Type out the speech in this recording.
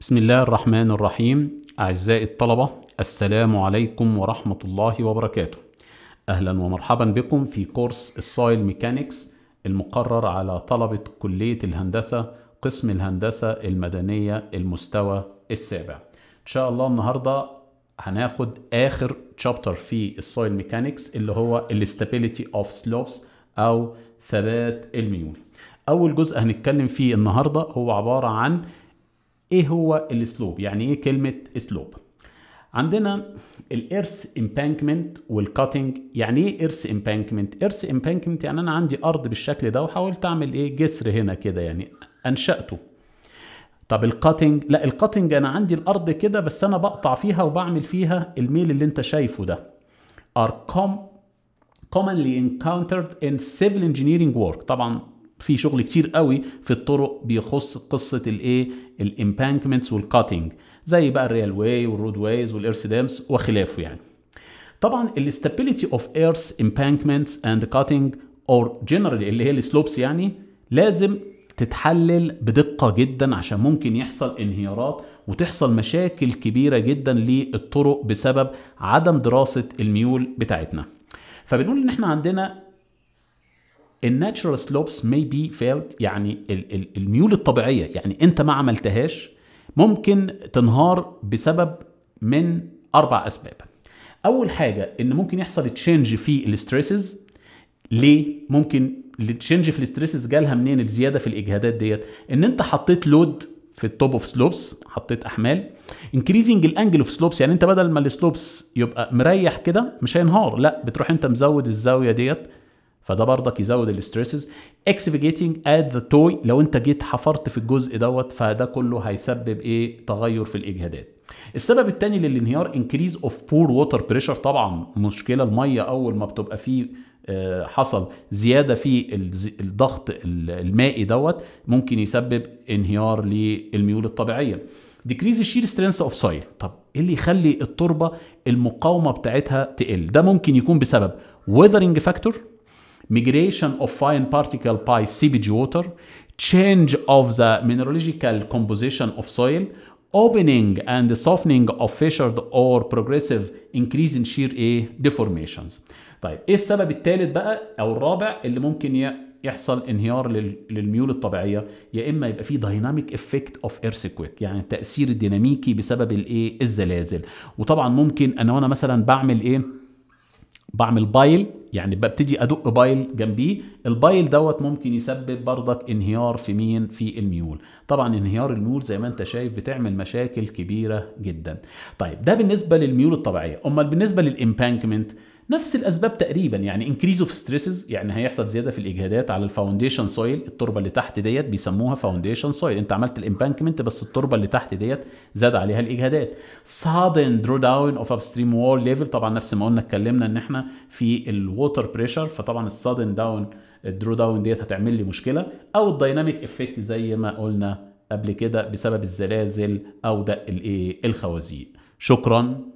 بسم الله الرحمن الرحيم أعزائي الطلبة السلام عليكم ورحمة الله وبركاته أهلا ومرحبا بكم في كورس السايل ميكانيكس المقرر على طلبة كلية الهندسة قسم الهندسة المدنية المستوى السابع إن شاء الله النهاردة هناخد آخر تشابتر في السايل ميكانيكس اللي هو الاستابيليتي اوف سلوبس أو ثبات الميول أول جزء هنتكلم فيه النهاردة هو عبارة عن ايه هو الاسلوب يعني ايه كلمه اسلوب عندنا الارث امبانكمنت والكاتنج يعني ايه ارث امبانكمنت ارث امبانكمنت يعني انا عندي ارض بالشكل ده وحاولت اعمل ايه جسر هنا كده يعني انشاته طب الكاتنج لا الكاتنج انا عندي الارض كده بس انا بقطع فيها وبعمل فيها الميل اللي انت شايفه ده are com commonly encountered in civil engineering work طبعا في شغل كتير قوي في الطرق بيخص قصه الايه الامبانكمنتس والكاتنج زي بقى الريال واي والرود وايز والارسدامس وخلافه يعني طبعا الاستابيليتي اوف ايرث امبانكمنتس اند كاتنج اور جنرالي اللي هي السلوبس يعني لازم تتحلل بدقه جدا عشان ممكن يحصل انهيارات وتحصل مشاكل كبيره جدا للطرق بسبب عدم دراسه الميول بتاعتنا فبنقول ان احنا عندنا الناتشرال سلوبس مي بي فيلد يعني الميول الطبيعيه يعني انت ما عملتهاش ممكن تنهار بسبب من اربع اسباب اول حاجه ان ممكن يحصل تشينج في الستريسز ليه ممكن التشينج في الستريسز جالها منين الزياده في الاجهادات ديت ان انت حطيت لود في التوب اوف سلوبس حطيت احمال انكريزنج الانجل اوف سلوبس يعني انت بدل ما السلوبس يبقى مريح كده مش هينهار لا بتروح انت مزود الزاويه ديت فده برضك يزود الاستريسز اكسفيجيتنج اد ذا توي لو انت جيت حفرت في الجزء دوت فده كله هيسبب ايه تغير في الاجهادات السبب الثاني للانهيار انكريز اوف بور ووتر بريشر طبعا مشكله الميه اول ما بتبقى فيه آه، حصل زياده في الضغط المائي دوت ممكن يسبب انهيار للميول الطبيعيه ديكريز الشير سترينث اوف سويل طب ايه اللي يخلي التربه المقاومه بتاعتها تقل ده ممكن يكون بسبب ويذرنج فاكتور migration of fine particle by seepage water, change of the mineralogical composition of soil, opening and softening of fissured or progressive increase in shear A deformations. طيب ايه السبب الثالث بقى او الرابع اللي ممكن يحصل انهيار للميول الطبيعيه يا اما يبقى في دايناميك افكت اوف ايرثكويك يعني التاثير الديناميكي بسبب الايه الزلازل وطبعا ممكن انا وانا مثلا بعمل ايه بعمل بايل يعني ببتدي ادق بايل جنبيه البايل دوت ممكن يسبب برضك انهيار في مين في الميول طبعا انهيار الميول زي ما انت شايف بتعمل مشاكل كبيره جدا طيب ده بالنسبه للميول الطبيعيه امال بالنسبه للامبانكمنت نفس الاسباب تقريبا يعني انكريز اوف ستريسز يعني هيحصل زياده في الاجهادات على الفاونديشن سويل التربه اللي تحت ديت بيسموها فاونديشن سويل انت عملت الامبانكمنت بس التربه اللي تحت ديت زاد عليها الاجهادات sudden درو داون اوف ابستريم وول ليفل طبعا نفس ما قلنا اتكلمنا ان احنا في الووتر بريشر فطبعا السادن داون الدرو داون ديت هتعمل لي مشكله او الدايناميك افكت زي ما قلنا قبل كده بسبب الزلازل او دق الايه الخوازيق شكرا